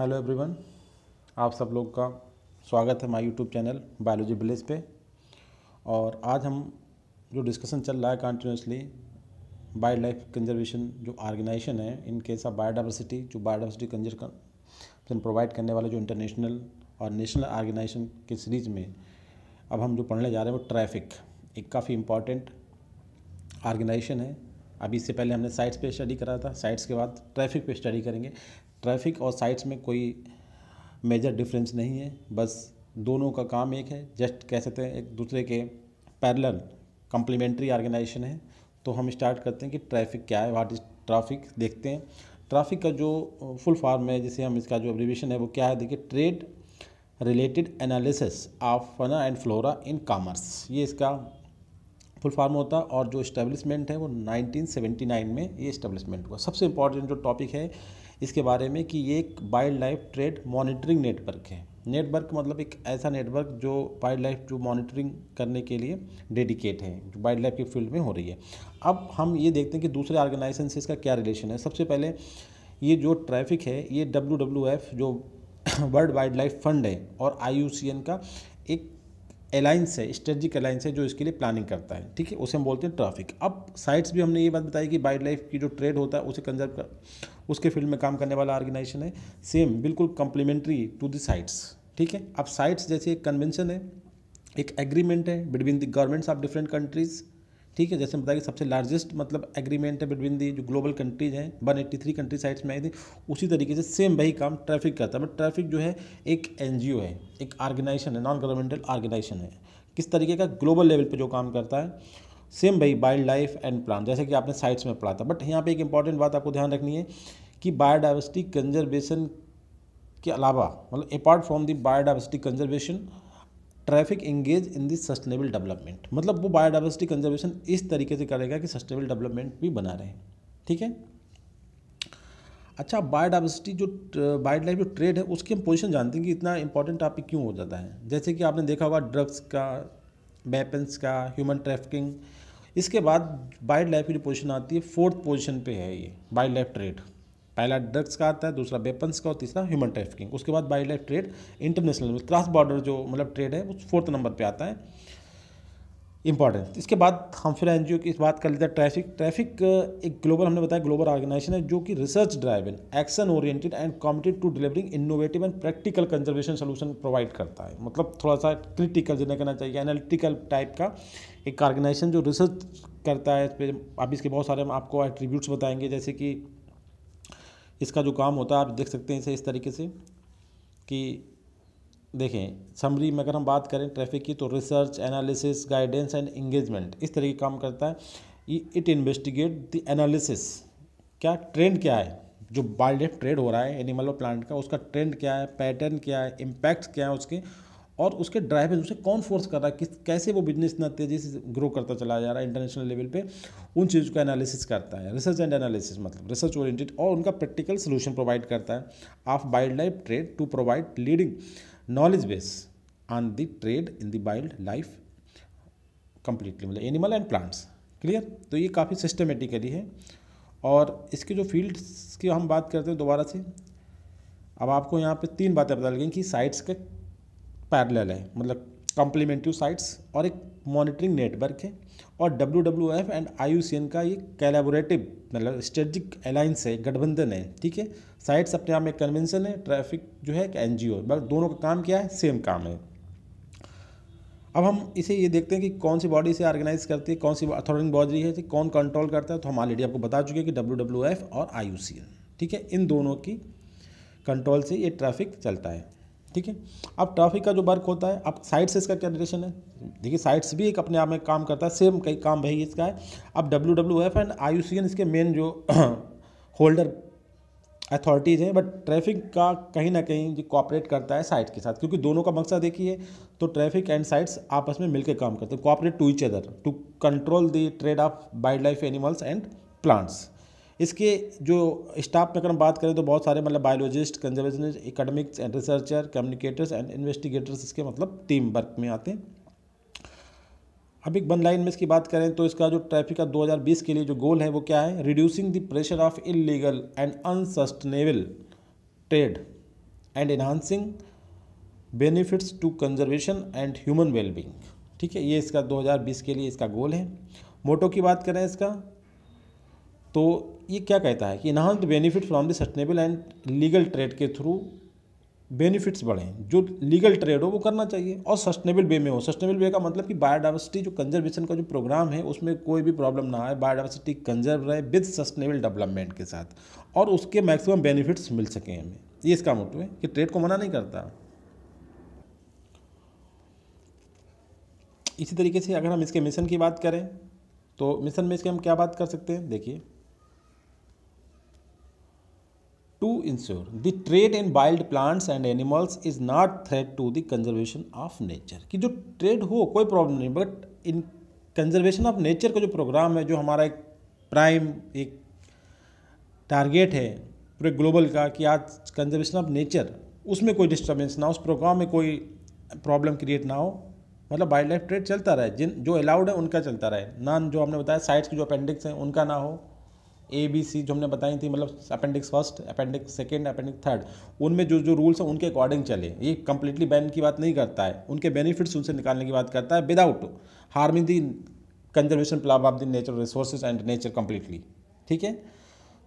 hello everyone आप सब लोग का स्वागत है my YouTube channel biology village पे और आज हम जो डिस्कशन चल रहा है कंटिन्यूसली वाइल्ड लाइफ कंजर्वेशन जो ऑर्गेनाइजेशन है इन केस ऑफ बायोडाइवर्सिटी जो बायोडाइवर्सिटी कंजर्वेशन प्रोवाइड करने वाले जो इंटरनेशनल और नेशनल ऑर्गेनाइजेशन के सीरीज में अब हम जो पढ़ने जा रहे हैं वो ट्रैफिक एक काफ़ी इम्पॉर्टेंट ऑर्गेनाइजेशन है अभी इससे पहले हमने साइट्स पे स्टडी करा था साइट्स के बाद ट्रैफिक पे स्टडी करेंगे ट्रैफिक और साइट्स में कोई मेजर डिफरेंस नहीं है बस दोनों का काम एक है जस्ट कह सकते हैं एक दूसरे के पैरल कम्प्लीमेंट्री ऑर्गेनाइजेशन है तो हम स्टार्ट करते हैं कि ट्रैफिक क्या है वाट इज ट्रैफिक देखते हैं ट्रैफिक का जो फुल फॉर्म है जैसे हम इसका जो एब्रीवेशन है वो क्या है देखिए trade related analysis of fauna and flora in commerce ये इसका फुल फॉर्म होता और जो इस्टेब्लिशमेंट है वो 1979 में ये इस्टेब्लिशमेंट हुआ सबसे इम्पॉर्टेंट जो टॉपिक है इसके बारे में कि ये एक wild life trade monitoring network है नेटवर्क मतलब एक ऐसा नेटवर्क जो वाइल्ड लाइफ जो मॉनिटरिंग करने के लिए डेडिकेट है जो वाइल्ड लाइफ के फील्ड में हो रही है अब हम ये देखते हैं कि दूसरे ऑर्गेनाइजेशन से इसका क्या रिलेशन है सबसे पहले ये जो ट्रैफिक है ये डब्ल्यू डब्ल्यू एफ जो वर्ल्ड वाइल्ड लाइफ फंड है और आई का एक अलाइंस है स्ट्रेटजिक अलाइंस है जो इसके लिए प्लानिंग करता है ठीक है उसे हम बोलते हैं ट्रैफिक अब साइट्स भी हमने ये बात बताई कि वाइल्ड लाइफ की जो ट्रेड होता है उसे कंजर्व कर उसके फील्ड में काम करने वाला ऑर्गेनाइजेशन है सेम बिल्कुल कंप्लीमेंट्री टू द साइट्स ठीक है अब साइट्स जैसे एक कन्वेंशन है एक एग्रीमेंट है between the governments of different countries ठीक है जैसे बताया कि सबसे लार्जेस्ट मतलब एग्रीमेंट है बिटवीन दी जो ग्लोबल कंट्रीज हैं one eighty three country sides में आई थी उसी तरीके से सेम वही काम ट्रैफिक करता है बट ट्रैफिक जो है एक एन है एक ऑर्गेनाइजेशन है नॉन गवर्नमेंटल ऑर्गेनाइजेशन है किस तरीके का ग्लोबल लेवल पर जो काम करता है सेम भाई वाइल्ड लाइफ एंड प्लांट जैसे कि आपने साइट्स में पढ़ा था बट यहाँ पे एक इंपॉर्टेंट बात आपको ध्यान रखनी है कि बायोडाइवर्सिटी कंजर्वेशन के अलावा मतलब apart from the biodiversity conservation traffic engage in the sustainable development मतलब वो बायोडाइवर्सिटी कंजर्वेशन इस तरीके से करेगा कि सस्टेनेबल डेवलपमेंट भी बना रहे ठीक है अच्छा बायोडाइवर्सिटी जो वाइल्ड लाइफ जो ट्रेड है उसकी हम पोजिशन जानते हैं कि इतना इंपॉर्टेंट टॉपिक क्यों हो जाता है जैसे कि आपने देखा होगा ड्रग्स का वेपन्स का ह्यूमन ट्रैफिकिंग इसके बाद बाइड लाइफ की पोजीशन आती है फोर्थ पोजिशन पर है ये बाइड लाइफ ट्रेड पहला ड्रग्स का आता है दूसरा वेपन्स का और तीसरा ह्यूमन ट्रैफिकिंग उसके बाद wild life trade international cross border जो मतलब ट्रेड है वो फोर्थ नंबर पर आता है इंपॉर्टेंस तो इसके बाद हम फिर एन की बात कर लेते हैं ट्रैफिक ट्रैफिक uh, एक ग्लोबल हमने बताया ग्लोबल ऑर्गेनाइजेशन है जो कि research in action oriented and committed to delivering innovative and practical conservation solution provide करता है मतलब थोड़ा सा क्रिटिकल जिन्हें कहना चाहिए एनालिटिकल टाइप का एक ऑर्गेनाइजेशन जो रिसर्च करता है इस पर अब इसके बहुत सारे हम आपको एट्रीब्यूट्स बताएंगे जैसे कि इसका जो काम होता है आप देख सकते हैं इसे इस तरीके से कि देखें समरी में अगर हम बात करें ट्रैफिक की तो research analysis guidance and engagement इस तरह के काम करता है इट इन्वेस्टिगेट द एनालिसिस क्या ट्रेंड क्या है जो वाइल्ड लाइफ ट्रेड हो रहा है एनिमल और प्लांट का उसका ट्रेंड क्या है पैटर्न क्या है इम्पैक्ट क्या है उसके और उसके ड्राइवर उसे कौन फोर्स कर रहा है किस कैसे वो बिजनेस इतना तेज़ी से ग्रो करता चला जा रहा है इंटरनेशनल लेवल पे उन चीज़ों का एनालिसिस करता है रिसर्च एंड एनालिसिस मतलब रिसर्च ओरिएंटेड और उनका प्रैक्टिकल सोल्यूशन प्रोवाइड करता है of wild life trade to provide leading knowledge base on the trade in wild life completely मतलब एनिमल एंड प्लांट्स क्लियर तो ये काफ़ी सिस्टमेटिकली है और इसके जो फील्ड्स की हम बात करते हैं दोबारा से अब आपको यहाँ पे तीन बातें पता लगें कि साइट्स के पैरेलल है मतलब कॉम्प्लीमेंट्री साइट्स और एक मॉनिटरिंग नेटवर्क है और W W F and I U C N का ये कैलेबोरेटिव मतलब स्ट्रेटिक अलाइंस है गठबंधन है ठीक है साइट्स अपने आप में कन्वेंशन है ट्रैफिक जो है एक एन जी दोनों का काम क्या है सेम काम है अब हम इसे ये देखते हैं कि कौन सी बॉडी से ऑर्गेनाइज करती है कौन सी अथॉरिटिंग बॉडी है तो कौन कंट्रोल करता है तो हम ऑलरेडी आपको बता चुके हैं कि डब्ल्यू डब्ल्यू एफ और आई यू सी एन ठीक है इन दोनों की कंट्रोल से ये ट्रैफिक चलता है ठीक है अब ट्रैफिक का जो वर्क होता है अब साइट्स से इसका क्या रिलेशन है देखिए साइट्स भी एक अपने आप में काम करता है सेम कई काम भाई इसका है अब W W F and I U C N इसके मेन जो होल्डर अथॉरिटीज़ हैं बट ट्रैफिक का कहीं ना कहीं जो कॉपरेट करता है साइट्स के साथ क्योंकि दोनों का मकसद एक ही है तो ट्रैफिक एंड साइट्स आपस में मिलकर काम करते हैं cooperate to each other to control the trade of wild life animals and plants इसके जो स्टाफ में अगर हम बात करें तो बहुत सारे मतलब biologist conservationist economics and researcher communicators and investigators इसके मतलब टीम वर्क में आते हैं अब एक वन लाइन में इसकी बात करें तो इसका जो ट्रैफिक का 2020 के लिए जो गोल है वो क्या है reducing the pressure of illegal and unsustainable trade and enhancing benefits to conservation and human wellbeing ठीक है ये इसका 2020 के लिए इसका गोल है मोटो की बात करें इसका तो ये क्या कहता है कि enhance benefit from the sustainable and legal trade के थ्रू बेनिफिट्स बढ़ें जो लीगल ट्रेड हो वो करना चाहिए और सस्टेनेबल वे में हो सस्टेनेबल वे का मतलब कि बायोडाइवर्सिटी जो कंजर्वेशन का जो प्रोग्राम है उसमें कोई भी प्रॉब्लम ना आए बायोडाइवर्सिटी कंजर्व रहे विद सस्टेनेबल डेवलपमेंट के साथ और उसके मैक्सिमम बेनिफिट्स मिल सकें हमें ये इसका मोटिव है कि ट्रेड को मना नहीं करता इसी तरीके से अगर हम इसके मिशन की बात करें तो मिशन में इसके हम क्या बात कर सकते हैं देखिए to ensure the trade in wild plants and animals is not threat to the conservation of nature कि जो ट्रेड हो कोई प्रॉब्लम नहीं but in conservation of nature का जो प्रोग्राम है जो हमारा एक प्राइम एक टारगेट है पूरे ग्लोबल का कि आज कंजर्वेशन ऑफ नेचर उसमें कोई डिस्टर्बेंस ना उस प्रोग्राम में कोई प्रॉब्लम क्रिएट ना हो मतलब वाइल्ड लाइफ ट्रेड चलता रहे जिन जो अलाउड है उनका चलता रहे नॉन जो हमने बताया साइट्स के जो अपेंडिक्स हैं उनका ना हो ए बी सी जो हमने बताई थी मतलब appendix first appendix second appendix third उनमें जो जो रूल्स हैं उनके अकॉर्डिंग चले ये कंप्लीटली बैन की बात नहीं करता है उनके बेनिफिट्स उनसे निकालने की बात करता है without harming the conservation plan of the natural resources and nature completely ठीक है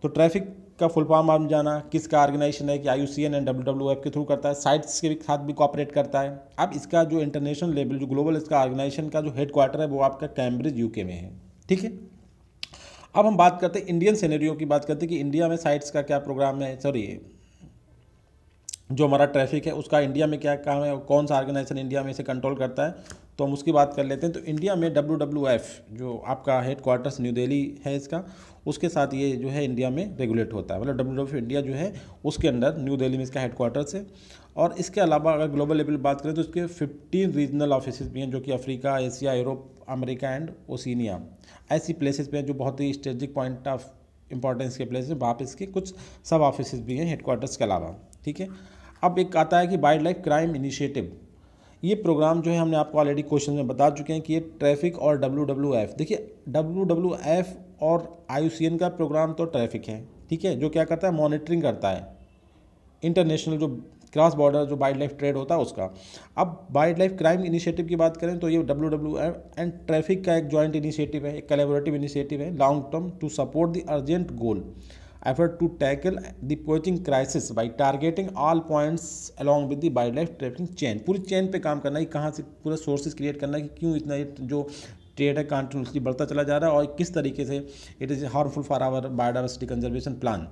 तो ट्रैफिक का फुल फॉर्म आप जाना किसका ऑर्गेनाइजेशन है कि I U C N and W W F के थ्रू करता है साइट्स के साथ भी कॉपरेट करता है अब इसका जो इंटरनेशनल लेवल जो ग्लोबल इसका ऑर्गेनाइजेशन का जो हेड क्वार्टर है वो आपका कैम्ब्रिज यूके में है ठीक है अब हम बात करते हैं इंडियन सीनरियो की बात करते हैं कि इंडिया में साइट्स का क्या प्रोग्राम है सॉरी जो हमारा ट्रैफिक है उसका इंडिया में क्या काम है कौन सा ऑर्गेनाइजेशन इंडिया में इसे कंट्रोल करता है तो हम उसकी बात कर लेते हैं तो इंडिया में डब्ल्यू डब्ल्यू एफ जो आपका हेड क्वार्टर्स न्यू दिल्ली है इसका उसके साथ ये जो है इंडिया में रेगुलेट होता है मतलब डब्ल्यू डब्ल्यू इंडिया जो है उसके अंदर न्यू दिल्ली में इसका हेड क्वार्टर्स है और इसके अलावा अगर ग्लोबल लेवल बात करें तो इसके फिफ्टीन रीजनल ऑफिस भी हैं जो कि Africa Asia Europe America and Oceania ऐसी प्लेसेस पे हैं जो बहुत ही स्ट्रेटिक पॉइंट ऑफ इंपॉर्टेंस के प्लेस वहाँ पे इसके कुछ सब ऑफिस भी हैं हेडकोार्टर्स के अलावा ठीक है अब एक आता है कि वाइल्ड लाइफ क्राइम इनिशिएटिव ये प्रोग्राम जो है हमने आपको ऑलरेडी क्वेश्चन में बता चुके हैं कि ये ट्रैफिक और डब्ल्यू डब्ल्यू एफ देखिए डब्ल्यू डब्ल्यू एफ और आई यू सी एन का प्रोग्राम तो ट्रैफिक है ठीक है जो क्या करता है मॉनिटरिंग करता है इंटरनेशनल जो क्रॉस बॉर्डर जो वाइल्ड लाइफ ट्रेड होता है उसका अब वाइल्ड लाइफ क्राइम इनिशिएटिव की बात करें तो ये डब्ल्यू डब्ल्यू एंड ट्रैफिक का एक जॉइंट इनिशिएटिव है एक कलेबोरेटिव इनिशिएटिव है long term to support the urgent goal effort to tackle the poaching crisis by targeting all points along with wildlife trafficking chain पूरी chain पर काम करना है कहाँ से पूरा सोर्सेज क्रिएट करना है कि क्यों इतना जो ट्रेड है कॉन्टिन्यूसली बढ़ता चला जा रहा है और किस तरीके से it is harmful for our biodiversity conservation plan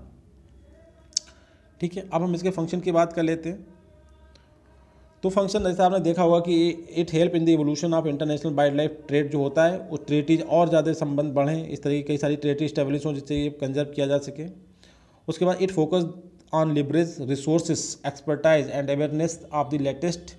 ठीक है अब हम इसके फंक्शन की बात कर लेते हैं तो फंक्शन जैसे आपने देखा होगा कि it help in the evolution of international wild life trade जो होता है वो ट्रेटीज और ज़्यादा संबंध बढ़ें इस तरह की कई सारी ट्रेटी इस्टेब्लिश हों जिससे ये कंजर्व किया जा सके उसके बाद it focus on leverage resource expertise and awareness of the latest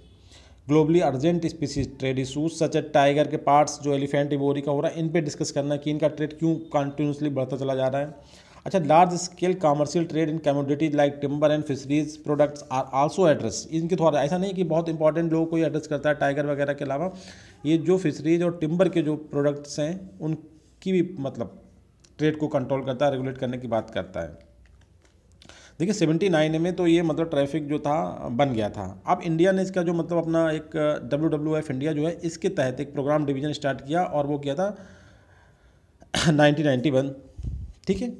globally urgent species trade issues such a tiger के पार्ट्स जो एलिफेंट इवोरी का हो रहा है इन पर डिस्कस करना कि इनका ट्रेड क्यों कंटिन्यूसली बढ़ता चला जा रहा है अच्छा large scale commercial trade in commodities like timber and fisheries products are also address इनके थोड़ा ऐसा नहीं कि बहुत इंपॉर्टेंट लोगों को ही एड्रेस करता है टाइगर वगैरह के अलावा ये जो फिशरीज और टिम्बर के जो प्रोडक्ट्स हैं उनकी भी मतलब ट्रेड को कंट्रोल करता है रेगुलेट करने की बात करता है देखिए सेवेंटी नाइन में तो ये मतलब ट्रैफिक जो था बन गया था अब इंडिया ने इसका जो मतलब अपना एक डब्ल्यू डब्ल्यू एफ इंडिया जो है इसके तहत एक प्रोग्राम डिवीजन स्टार्ट किया और वो किया था नाइनटीन नाइन्टी वन ठीक है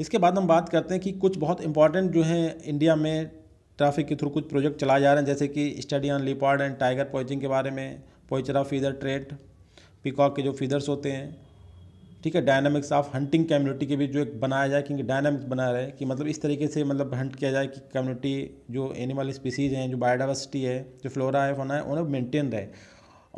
इसके बाद हम बात करते हैं कि कुछ बहुत इंपॉर्टेंट जो हैं इंडिया में ट्रैफिक के थ्रू कुछ प्रोजेक्ट चलाए जा रहे हैं जैसे कि study on leopard and tiger poaching के बारे में पोइचरा फीदर ट्रेड पिकॉक के जो फीदर्स होते हैं ठीक है डायनामिक्स ऑफ हंटिंग कम्युनिटी के भी जो एक बनाया जाए क्योंकि डायनामिक्स बनाया रहे कि मतलब इस तरीके से मतलब हंट किया जाए कि कम्युनिटी जो एनिमल स्पीसीज़ हैं जो बायोडावर्सिटी है जो फ्लोरा है फोना है उन्हें मेंटेन रहे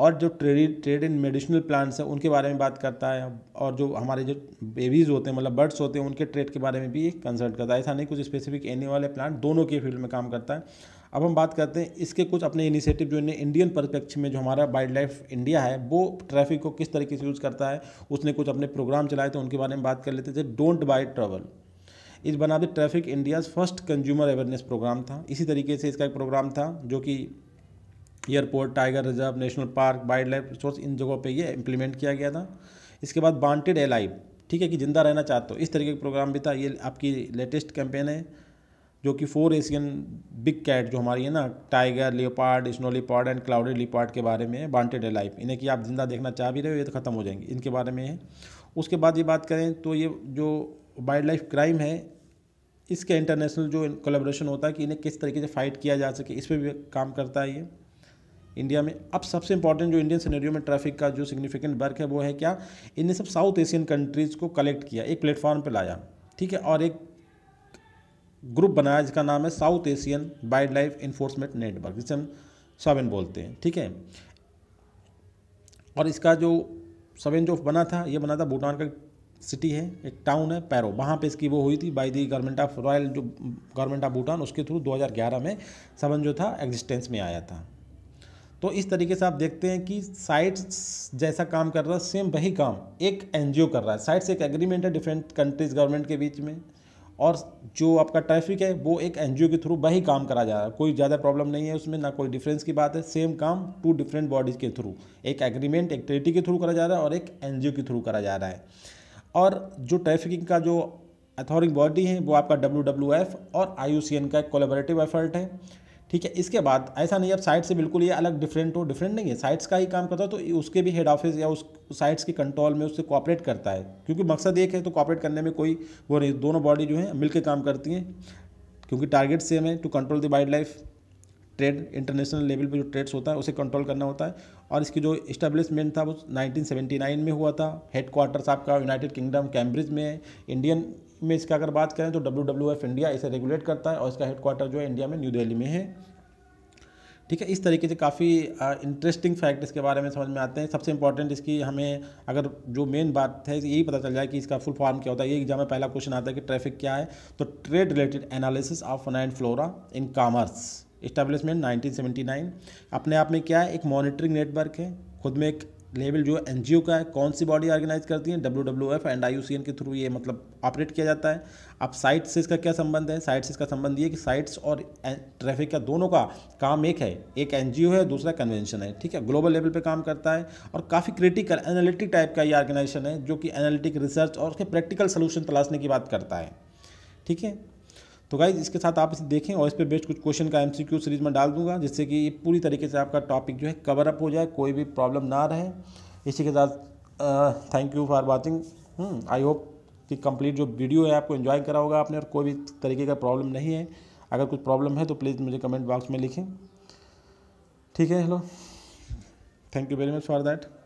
और जो trade trade in medicinal plants हैं उनके बारे में बात करता है और जो हमारे जो बेबीज़ होते हैं मतलब बर्ड्स होते हैं उनके ट्रेड के बारे में भी कंसल्ट करता है ऐसा नहीं कुछ स्पेसिफिक एने वाले प्लांट दोनों के फील्ड में काम करता है अब हम बात करते हैं इसके कुछ अपने इनिशिएटिव जो इन्हें इंडियन परिप्रेक्ष्य में जो हमारा वाइल्ड लाइफ इंडिया है वो ट्रैफिक को किस तरीके से यूज़ करता है उसने कुछ अपने प्रोग्राम चलाए थे उनके बारे में बात कर लेते थे डोंट बाई ट्रेवल इस बना the traffic India's first consumer awareness programme था इसी तरीके से इसका एक प्रोग्राम था जो कि airport tiger reserve national park wildlife resource इन जगहों पे ये इम्प्लीमेंट किया गया था इसके बाद बांटेड ए लाइफ ठीक है कि जिंदा रहना चाहते हो इस तरीके का प्रोग्राम भी था ये आपकी लेटेस्ट कैंपेन है जो कि फोर एशियन बिग कैट जो हमारी है ना tiger leopard snow leopard and clouded leopard के बारे में बांटेड ए लाइफ इन्हें कि आप जिंदा देखना चाह भी रहे हो ये तो ख़त्म हो जाएंगे इनके बारे में है उसके बाद ये बात करें तो ये जो वाइल्ड लाइफ क्राइम है इसके इंटरनेशनल जो कोलेब्रेशन होता है कि इन्हें किस तरीके से फ़ाइट किया जा सके इस पर भी काम करता है ये इंडिया में अब सबसे इंपॉर्टेंट जो इंडियन सिनेरियो में ट्रैफिक का जो सिग्निफिकेंट वर्क है वो है क्या इनने सब साउथ एशियन कंट्रीज़ को कलेक्ट किया एक प्लेटफॉर्म पर लाया ठीक है और एक ग्रुप बनाया जिसका नाम है South Asian wildlife enforcement network जिसे हम सवेन बोलते हैं ठीक है और इसका जो सवेन जो बना था ये बना था भूटान का सिटी है एक टाउन है पैरो वहाँ पे इसकी वो हुई थी by the government of royal जो गवर्नमेंट ऑफ भूटान उसके थ्रू 2011 में सवन जो था एग्जिस्टेंस में आया था तो इस तरीके से आप देखते हैं कि साइट जैसा काम कर रहा है सेम वही काम एक एनजीओ कर रहा है साइट्स एक एग्रीमेंट है डिफरेंट कंट्रीज गवर्नमेंट के बीच में और जो आपका ट्रैफिक है वो एक एनजीओ के थ्रू वही काम करा जा रहा है कोई ज़्यादा प्रॉब्लम नहीं है उसमें ना कोई डिफरेंस की बात है सेम काम टू डिफरेंट बॉडीज़ के थ्रू एक एग्रीमेंट एक ट्रेटी के थ्रू करा जा रहा है और एक एन के थ्रू करा जा रहा है और जो ट्रैफिकिंग का जो अथॉरिंग बॉडी है वो आपका डब्ल्यू और आई का एक कोलेबरेटिव एफर्ट है ठीक है इसके बाद ऐसा नहीं अब साइट से बिल्कुल ये अलग डिफरेंट हो डिफरेंट नहीं है साइट्स का ही काम करता है तो उसके भी हेड ऑफिस या उस साइट्स के कंट्रोल में उससे कॉपरेट करता है क्योंकि मकसद एक है तो कॉपरेट करने में कोई वो नहीं दोनों बॉडी जो है मिलकर काम करती हैं क्योंकि टारगेट सेम है to control the wild life trade international level पर जो ट्रेड्स होता है उसे कंट्रोल करना होता है और इसकी जो इस्टेब्लिशमेंट था वो 1979 में हुआ था हेड क्वार्टर्स आपका यूनाइटेड किंगडम कैम्ब्रिज में इंडियन में इसका अगर बात करें तो डब्ल्यू डब्ल्यू एफ इंडिया इसे रेगुलेट करता है और इसका हेडक्वार्टर जो है इंडिया में न्यू दिल्ली में है ठीक है इस तरीके से काफ़ी इंटरेस्टिंग फैक्ट इसके बारे में समझ में आते हैं सबसे इंपॉर्टेंट इसकी हमें अगर जो मेन बात है यही पता चल जाए कि इसका फुल फॉर्म क्या होता है ये एग्जाम में पहला क्वेश्चन आता है कि ट्रैफिक क्या है तो trade related analysis of and flora in commerce establishment nineteen अपने आप में क्या है एक मॉनिटरिंग नेटवर्क है खुद में एक लेवल जो है एनजीओ का है कौन सी बॉडी ऑर्गेनाइज करती है W W F and I U C N के थ्रू ये मतलब ऑपरेट किया जाता है अब साइट से इसका क्या संबंध है साइट से इसका संबंध ये कि साइट्स और ट्रैफिक का दोनों का काम एक है एक एन है दूसरा कन्वेंशन है ठीक है ग्लोबल लेवल पर काम करता है और काफ़ी क्रिटिकल एनालिटिक टाइप का ये ऑर्गेनाइजेशन है जो कि एनालिटिक रिसर्च और उसके प्रैक्टिकल सोल्यूशन तलाशने की बात करता है ठीक है तो गाइज इसके साथ आप इसे देखें और इस पर बेस्ट कुछ क्वेश्चन का एम सीरीज में डाल दूंगा जिससे कि ये पूरी तरीके से आपका टॉपिक जो है कवर अप हो जाए कोई भी प्रॉब्लम ना रहे इसी के साथ thank you for watching I hope कि कंप्लीट जो वीडियो है आपको इन्जॉय करा होगा आपने और कोई भी तरीके का प्रॉब्लम नहीं है अगर कुछ प्रॉब्लम है तो प्लीज़ मुझे कमेंट बॉक्स में लिखें ठीक है hello thank you very much for that